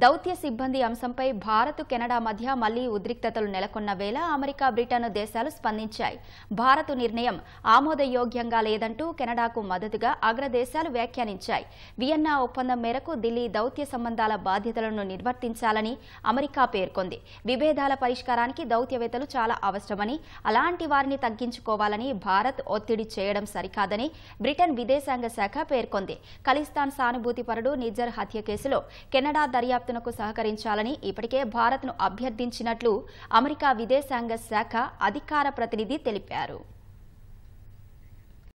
దౌత్య సిబ్బంది అంశంపై భారత్ కెనడా మధ్య మళ్లీ ఉద్రిక్తతలు నెలకొన్న వేళ అమెరికా బ్రిటన్ దేశాలు స్పందించాయి భారత్ నిర్ణయం ఆమోదయోగ్యంగా లేదంటూ కెనడాకు మద్దతుగా అగ్రదేశాలు వ్యాఖ్యానించాయి వియన్నా ఒప్పందం మేరకు ఢిల్లీ దౌత్య సంబంధాల బాధ్యతలను నిర్వర్తించాలని అమెరికా పేర్కొంది విభేదాల పరిష్కారానికి దౌత్యవేత్తలు చాలా అవసరమని అలాంటి వారిని తగ్గించుకోవాలని భారత్ ఒత్తిడి చేయడం సరికాదని బ్రిటన్ విదేశాంగ శాఖ పేర్కొంది ఖలిస్తాన్ సానుభూతిపరుడు నిజర్ హత్య కేసులో కెనడా దర్యాప్తు విశ్వవ్యాప్తునకు సహకరించాలని ఇప్పటికే భారత్ను అభ్యర్థించినట్లు అమెరికా విదేశాంగ శాఖ అధికార ప్రతినిధి తెలిపారు